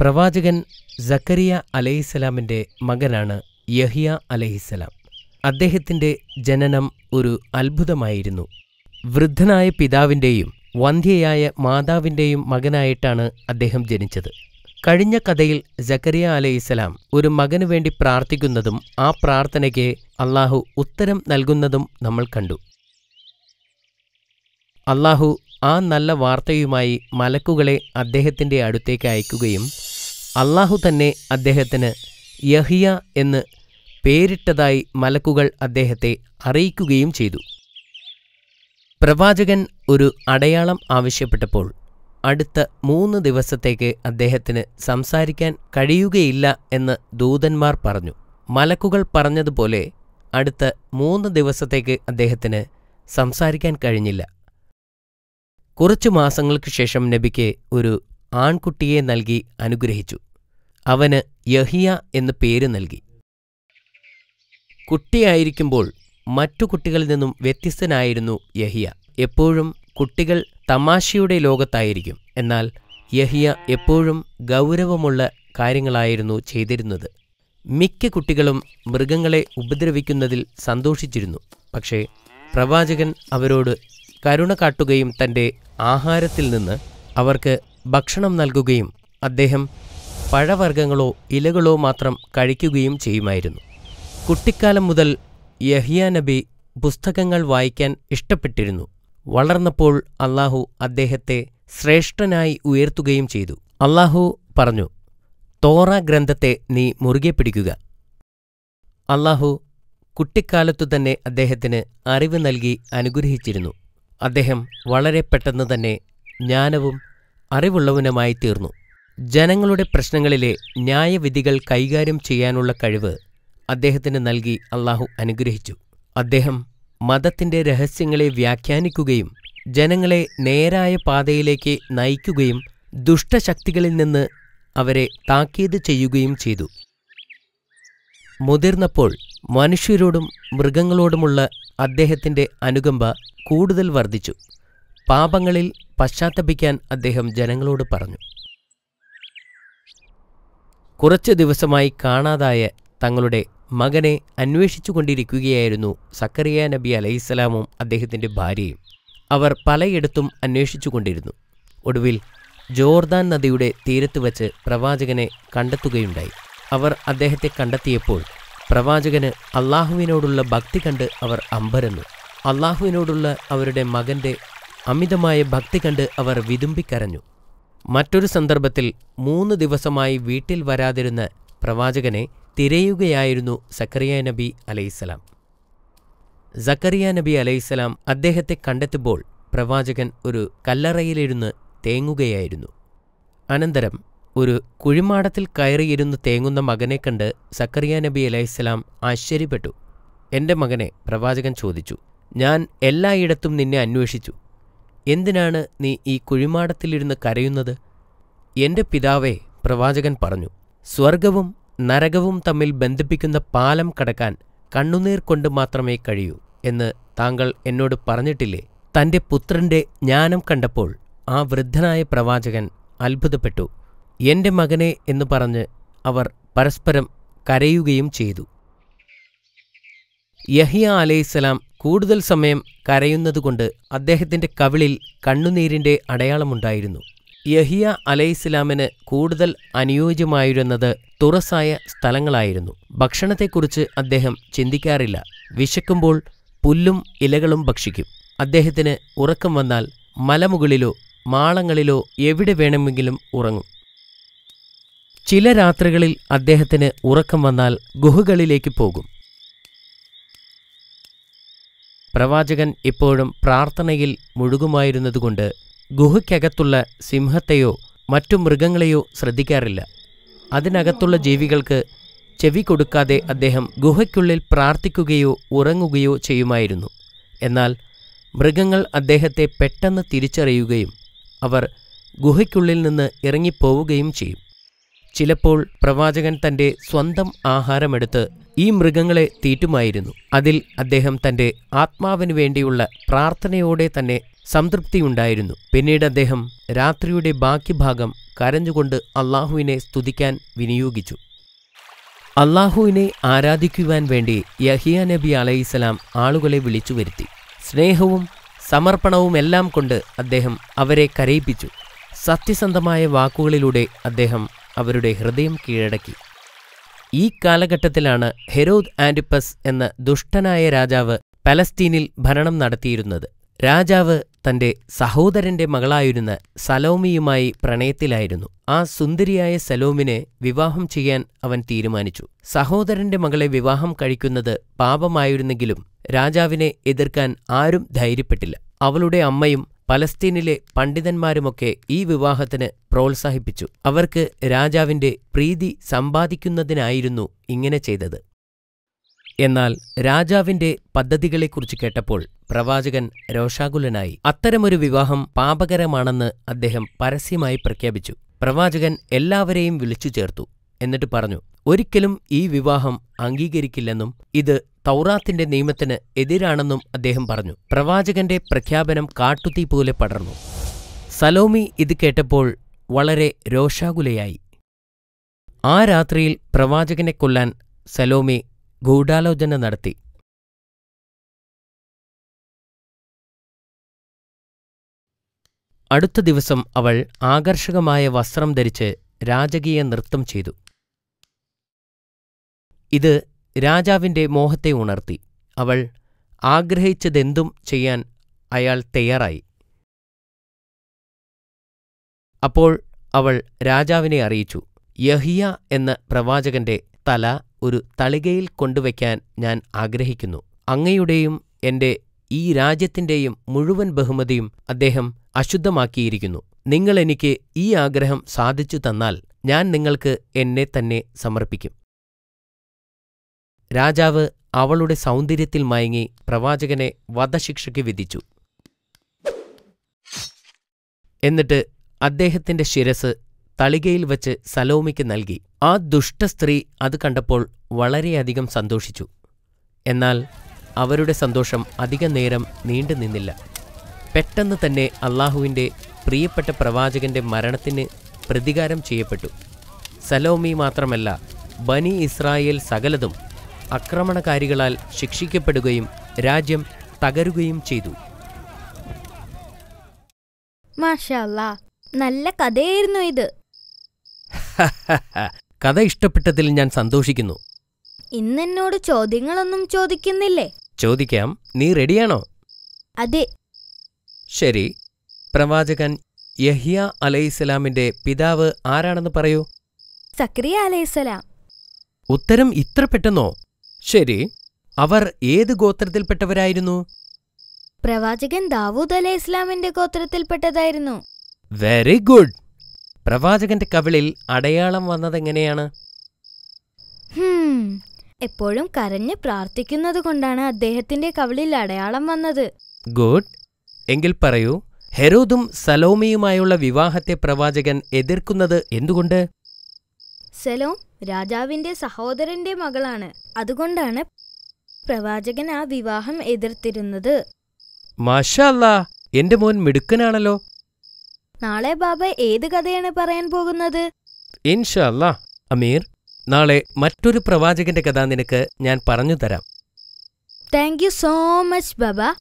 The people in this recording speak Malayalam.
പ്രവാചകൻ സക്കരിയ അലഹിസ്സലാമിൻ്റെ മകനാണ് യഹിയ അലഹിസ്സലാം അദ്ദേഹത്തിൻ്റെ ജനനം ഒരു അത്ഭുതമായിരുന്നു വൃദ്ധനായ പിതാവിൻ്റെയും വന്ധ്യയായ മാതാവിൻ്റെയും മകനായിട്ടാണ് അദ്ദേഹം ജനിച്ചത് കഴിഞ്ഞ കഥയിൽ ജക്കരിയ അലൈഹിസ്സലാം ഒരു മകനു വേണ്ടി പ്രാർത്ഥിക്കുന്നതും ആ പ്രാർത്ഥനയ്ക്ക് അള്ളാഹു ഉത്തരം നൽകുന്നതും നമ്മൾ കണ്ടു അള്ളാഹു ആ നല്ല വാർത്തയുമായി മലക്കുകളെ അദ്ദേഹത്തിൻ്റെ അടുത്തേക്ക് അയക്കുകയും അള്ളാഹു തന്നെ അദ്ദേഹത്തിന് യഹിയ എന്ന് പേരിട്ടതായി മലക്കുകൾ അദ്ദേഹത്തെ അറിയിക്കുകയും ചെയ്തു പ്രവാചകൻ ഒരു അടയാളം ആവശ്യപ്പെട്ടപ്പോൾ അടുത്ത മൂന്ന് ദിവസത്തേക്ക് അദ്ദേഹത്തിന് സംസാരിക്കാൻ കഴിയുകയില്ല എന്ന് ദൂതന്മാർ പറഞ്ഞു മലക്കുകൾ പറഞ്ഞതുപോലെ അടുത്ത മൂന്ന് ദിവസത്തേക്ക് അദ്ദേഹത്തിന് സംസാരിക്കാൻ കഴിഞ്ഞില്ല കുറച്ചു മാസങ്ങൾക്ക് ശേഷം നബിക്ക് ഒരു ആൺകുട്ടിയെ നൽകി അനുഗ്രഹിച്ചു അവന് യഹിയ എന്ന് പേര് നൽകി കുട്ടിയായിരിക്കുമ്പോൾ മറ്റു കുട്ടികളിൽ നിന്നും വ്യത്യസ്തനായിരുന്നു യഹിയ എപ്പോഴും കുട്ടികൾ തമാശയുടെ ലോകത്തായിരിക്കും എന്നാൽ യഹിയ എപ്പോഴും ഗൗരവമുള്ള കാര്യങ്ങളായിരുന്നു ചെയ്തിരുന്നത് മിക്ക കുട്ടികളും മൃഗങ്ങളെ ഉപദ്രവിക്കുന്നതിൽ സന്തോഷിച്ചിരുന്നു പക്ഷേ പ്രവാചകൻ അവരോട് കരുണ കാട്ടുകയും തൻ്റെ ആഹാരത്തിൽ നിന്ന് അവർക്ക് ഭക്ഷണം നൽകുകയും അദ്ദേഹം പഴവർഗ്ഗങ്ങളോ ഇലകളോ മാത്രം കഴിക്കുകയും ചെയ്യുമായിരുന്നു കുട്ടിക്കാലം മുതൽ യഹിയ നബി പുസ്തകങ്ങൾ വായിക്കാൻ ഇഷ്ടപ്പെട്ടിരുന്നു വളർന്നപ്പോൾ അള്ളാഹു അദ്ദേഹത്തെ ശ്രേഷ്ഠനായി ഉയർത്തുകയും ചെയ്തു അള്ളാഹു പറഞ്ഞു തോറ ഗ്രന്ഥത്തെ നീ മുറുകെ പിടിക്കുക അള്ളാഹു കുട്ടിക്കാലത്തു തന്നെ അദ്ദേഹത്തിന് അറിവ് നൽകി അനുഗ്രഹിച്ചിരുന്നു അദ്ദേഹം വളരെ പെട്ടെന്ന് തന്നെ ജ്ഞാനവും അറിവുള്ളവനുമായി തീർന്നു ജനങ്ങളുടെ പ്രശ്നങ്ങളിലെ ന്യായവിധികൾ കൈകാര്യം ചെയ്യാനുള്ള കഴിവ് അദ്ദേഹത്തിന് നൽകി അള്ളാഹു അനുഗ്രഹിച്ചു അദ്ദേഹം മതത്തിന്റെ രഹസ്യങ്ങളെ വ്യാഖ്യാനിക്കുകയും ജനങ്ങളെ നേരായ പാതയിലേക്ക് നയിക്കുകയും ദുഷ്ടശക്തികളിൽ നിന്ന് അവരെ താക്കീത് ചെയ്യുകയും ചെയ്തു മുതിർന്നപ്പോൾ മനുഷ്യരോടും മൃഗങ്ങളോടുമുള്ള അദ്ദേഹത്തിന്റെ അനുകമ്പ കൂടുതൽ വർദ്ധിച്ചു പാപങ്ങളിൽ പശ്ചാത്തപിക്കാൻ അദ്ദേഹം ജനങ്ങളോട് പറഞ്ഞു കുറച്ച് ദിവസമായി കാണാതായ തങ്ങളുടെ മകനെ അന്വേഷിച്ചുകൊണ്ടിരിക്കുകയായിരുന്നു സക്കറിയ നബി അലൈഹിസ്സലാമും അദ്ദേഹത്തിൻ്റെ ഭാര്യയും അവർ പലയിടത്തും അന്വേഷിച്ചുകൊണ്ടിരുന്നു ഒടുവിൽ ജോർദാൻ നദിയുടെ തീരത്ത് വച്ച് പ്രവാചകനെ കണ്ടെത്തുകയുണ്ടായി അവർ അദ്ദേഹത്തെ കണ്ടെത്തിയപ്പോൾ പ്രവാചകന് അള്ളാഹുവിനോടുള്ള ഭക്തി കണ്ട് അവർ അമ്പരന്നു അള്ളാഹുവിനോടുള്ള അവരുടെ മകൻ്റെ അമിതമായ ഭക്തി കണ്ട് അവർ വിതുമ്പിക്കരഞ്ഞു മറ്റൊരു സന്ദർഭത്തിൽ മൂന്ന് ദിവസമായി വീട്ടിൽ വരാതിരുന്ന പ്രവാചകനെ തിരയുകയായിരുന്നു സക്കറിയ നബി അലൈഹിസ്സലാം സക്കറിയ നബി അലൈഹിസ്സലാം അദ്ദേഹത്തെ കണ്ടെത്തുമ്പോൾ പ്രവാചകൻ ഒരു കല്ലറയിലിരുന്ന് തേങ്ങുകയായിരുന്നു അനന്തരം ഒരു കുഴിമാടത്തിൽ കയറിയിരുന്ന് തേങ്ങുന്ന മകനെ കണ്ട് സക്കറിയ നബി അലൈഹിസ്സലാം ആശ്ചര്യപ്പെട്ടു എന്റെ മകനെ പ്രവാചകൻ ചോദിച്ചു ഞാൻ എല്ലായിടത്തും നിന്നെ അന്വേഷിച്ചു എന്തിനാണ് നീ ഈ കുഴിമാടത്തിലിരുന്ന് കരയുന്നത് എന്റെ പിതാവേ പ്രവാചകൻ പറഞ്ഞു സ്വർഗവും നരകവും തമ്മിൽ ബന്ധിപ്പിക്കുന്ന പാലം കടക്കാൻ കണ്ണുനീർ കൊണ്ട് മാത്രമേ കഴിയൂ എന്ന് താങ്കൾ എന്നോട് പറഞ്ഞിട്ടില്ലേ തന്റെ പുത്രന്റെ ജ്ഞാനം കണ്ടപ്പോൾ ആ വൃദ്ധനായ പ്രവാചകൻ അത്ഭുതപ്പെട്ടു എന്റെ മകനെ എന്ന് പറഞ്ഞ് അവർ പരസ്പരം കരയുകയും ചെയ്തു യഹിയ അലൈഹിസ്സലാം കൂടുതൽ സമയം കരയുന്നതുകൊണ്ട് അദ്ദേഹത്തിന്റെ കവിളിൽ കണ്ണുനീരിന്റെ അടയാളമുണ്ടായിരുന്നു യഹിയ അലൈഹിസ്ലാമിന് കൂടുതൽ അനുയോജ്യമായിരുന്നത് തുറസായ സ്ഥലങ്ങളായിരുന്നു ഭക്ഷണത്തെക്കുറിച്ച് അദ്ദേഹം ചിന്തിക്കാറില്ല വിശക്കുമ്പോൾ പുല്ലും ഇലകളും ഭക്ഷിക്കും അദ്ദേഹത്തിന് ഉറക്കം വന്നാൽ മലമുകളിലോ മാളങ്ങളിലോ എവിടെ വേണമെങ്കിലും ഉറങ്ങും ചില രാത്രികളിൽ അദ്ദേഹത്തിന് ഉറക്കം വന്നാൽ ഗുഹകളിലേക്ക് പോകും പ്രവാചകൻ ഇപ്പോഴും പ്രാർത്ഥനയിൽ മുഴുകുമായിരുന്നതുകൊണ്ട് ഗുഹയ്ക്കകത്തുള്ള സിംഹത്തെയോ മറ്റു മൃഗങ്ങളെയോ ശ്രദ്ധിക്കാറില്ല അതിനകത്തുള്ള ജീവികൾക്ക് ചെവി കൊടുക്കാതെ അദ്ദേഹം ഗുഹയ്ക്കുള്ളിൽ പ്രാർത്ഥിക്കുകയോ ഉറങ്ങുകയോ ചെയ്യുമായിരുന്നു എന്നാൽ മൃഗങ്ങൾ അദ്ദേഹത്തെ പെട്ടെന്ന് തിരിച്ചറിയുകയും അവർ ഗുഹയ്ക്കുള്ളിൽ നിന്ന് ഇറങ്ങിപ്പോവുകയും ചെയ്യും ചിലപ്പോൾ പ്രവാചകൻ തൻ്റെ സ്വന്തം ആഹാരമെടുത്ത് ഈ മൃഗങ്ങളെ തീറ്റുമായിരുന്നു അതിൽ അദ്ദേഹം തൻ്റെ ആത്മാവിനു വേണ്ടിയുള്ള പ്രാർത്ഥനയോടെ തന്നെ സംതൃപ്തിയുണ്ടായിരുന്നു പിന്നീട് അദ്ദേഹം രാത്രിയുടെ ബാക്കി ഭാഗം കരഞ്ഞുകൊണ്ട് അള്ളാഹുവിനെ സ്തുതിക്കാൻ വിനിയോഗിച്ചു അള്ളാഹുവിനെ ആരാധിക്കുവാൻ വേണ്ടി യഹിയ നബി അലൈഹിസലാം ആളുകളെ വിളിച്ചു വരുത്തി സ്നേഹവും സമർപ്പണവുമെല്ലാം കൊണ്ട് അദ്ദേഹം അവരെ കരയിപ്പിച്ചു സത്യസന്ധമായ വാക്കുകളിലൂടെ അദ്ദേഹം അവരുടെ ഹൃദയം കീഴടക്കി ഈ കാലഘട്ടത്തിലാണ് ഹെരോദ് ആൻഡിപ്പസ് എന്ന ദുഷ്ടനായ രാജാവ് പലസ്തീനിൽ ഭരണം നടത്തിയിരുന്നത് രാജാവ് തന്റെ സഹോദരന്റെ മകളായിരുന്ന സലോമിയുമായി പ്രണയത്തിലായിരുന്നു ആ സുന്ദരിയായ സലോമിനെ വിവാഹം ചെയ്യാൻ അവൻ തീരുമാനിച്ചു സഹോദരന്റെ മകളെ വിവാഹം കഴിക്കുന്നത് പാപമായിരുന്നെങ്കിലും രാജാവിനെ എതിർക്കാൻ ആരും ധൈര്യപ്പെട്ടില്ല അവളുടെ അമ്മയും പലസ്തീനിലെ പണ്ഡിതന്മാരുമൊക്കെ ഈ വിവാഹത്തിന് പ്രോത്സാഹിപ്പിച്ചു അവർക്ക് രാജാവിന്റെ പ്രീതി സമ്പാദിക്കുന്നതിനായിരുന്നു ഇങ്ങനെ ചെയ്തത് എന്നാൽ രാജാവിന്റെ പദ്ധതികളെക്കുറിച്ച് കേട്ടപ്പോൾ പ്രവാചകൻ രോഷാകുലനായി അത്തരമൊരു വിവാഹം പാപകരമാണെന്ന് അദ്ദേഹം പരസ്യമായി പ്രഖ്യാപിച്ചു പ്രവാചകൻ എല്ലാവരെയും വിളിച്ചു ചേർത്തു എന്നിട്ട് പറഞ്ഞു ഒരിക്കലും ഈ വിവാഹം അംഗീകരിക്കില്ലെന്നും ഇത് തൗറാത്തിന്റെ നിയമത്തിന് എതിരാണെന്നും അദ്ദേഹം പറഞ്ഞു പ്രവാചകന്റെ പ്രഖ്യാപനം കാട്ടുതീ പോലെ പടർന്നു സലോമി ഇത് കേട്ടപ്പോൾ വളരെ രോഷാകുലയായി ആ രാത്രിയിൽ പ്രവാചകനെ കൊല്ലാൻ സലോമി ഗൂഢാലോചന നടത്തി അടുത്ത ദിവസം അവൾ ആകർഷകമായ വസ്ത്രം ധരിച്ച് രാജകീയ നൃത്തം ചെയ്തു ഇത് രാജാവിൻ്റെ മോഹത്തെ ഉണർത്തി അവൾ ആഗ്രഹിച്ചതെന്തും ചെയ്യാൻ അയാൾ തയ്യാറായി അപ്പോൾ അവൾ രാജാവിനെ അറിയിച്ചു യഹിയ എന്ന പ്രവാചകന്റെ തല ഒരു തളികയിൽ കൊണ്ടുവയ്ക്കാൻ ഞാൻ ആഗ്രഹിക്കുന്നു അങ്ങയുടെയും എന്റെ ഈ രാജ്യത്തിന്റെയും മുഴുവൻ ബഹുമതിയും അദ്ദേഹം അശുദ്ധമാക്കിയിരിക്കുന്നു നിങ്ങൾ എനിക്ക് ഈ ആഗ്രഹം സാധിച്ചു തന്നാൽ ഞാൻ നിങ്ങൾക്ക് എന്നെ തന്നെ സമർപ്പിക്കും രാജാവ് അവളുടെ സൗന്ദര്യത്തിൽ മയങ്ങി പ്രവാചകനെ വധശിക്ഷയ്ക്ക് വിധിച്ചു എന്നിട്ട് അദ്ദേഹത്തിന്റെ ശിരസ് തളികയിൽ വച്ച് സലോമിക്ക് നൽകി ആ ദുഷ്ടസ്ത്രീ അത് കണ്ടപ്പോൾ വളരെയധികം സന്തോഷിച്ചു എന്നാൽ അവരുടെ സന്തോഷം അധികം നേരം നീണ്ടു നിന്നില്ല പെട്ടെന്ന് തന്നെ അള്ളാഹുവിൻ്റെ പ്രിയപ്പെട്ട പ്രവാചകന്റെ മരണത്തിന് പ്രതികാരം ചെയ്യപ്പെട്ടു സലോമി മാത്രമല്ല ബനി ഇസ്രായേൽ സകലതും ആക്രമണകാരികളാൽ ശിക്ഷിക്കപ്പെടുകയും രാജ്യം തകരുകയും ചെയ്തു നല്ല കഥയായിരുന്നു ഇത് കഥ ഇഷ്ടപ്പെട്ടതിൽ ഞാൻ സന്തോഷിക്കുന്നു ഇന്നെന്നോട് ചോദ്യങ്ങളൊന്നും ചോദിക്കുന്നില്ലേ ചോദിക്കാം നീ റെഡിയാണോ അതെ ശരി പ്രവാചകൻ യഹിയ അലൈഹിസ്സലാമിന്റെ പിതാവ് ആരാണെന്ന് പറയൂ സക്രിയ അലൈസലാം ഉത്തരം ഇത്ര പെട്ടെന്നോ ശരി അവർ ഏത് ഗോത്രത്തിൽപ്പെട്ടവരായിരുന്നു പ്രവാചകൻ ദാവൂദ് അലൈഹി ഇസ്ലാമിന്റെ ഗോത്രത്തിൽപ്പെട്ടതായിരുന്നു വെരി ഗുഡ് പ്രവാചകന്റെ കവിളിൽ അടയാളം വന്നതെങ്ങനെയാണ് എപ്പോഴും കരഞ്ഞ് പ്രാർത്ഥിക്കുന്നത് കൊണ്ടാണ് അദ്ദേഹത്തിന്റെ കവിളിൽ അടയാളം വന്നത് ഗുഡ് എങ്കിൽ പറയൂ ഹെരോദും സലോമിയുമായുള്ള വിവാഹത്തെ പ്രവാചകൻ എതിർക്കുന്നത് എന്തുകൊണ്ട് സലോം രാജാവിന്റെ സഹോദരന്റെ മകളാണ് അതുകൊണ്ടാണ് പ്രവാചകൻ ആ വിവാഹം എതിർത്തിരുന്നത് മാഷല്ല എന്റെ മോൻ മിടുക്കനാണല്ലോ നാളെ ബാബ ഏത് കഥയാണ് പറയാൻ പോകുന്നത് ഇൻഷല്ല അമീർ നാളെ മറ്റൊരു പ്രവാചകന്റെ കഥ നിനക്ക് ഞാൻ പറഞ്ഞു തരാം thank you so much Baba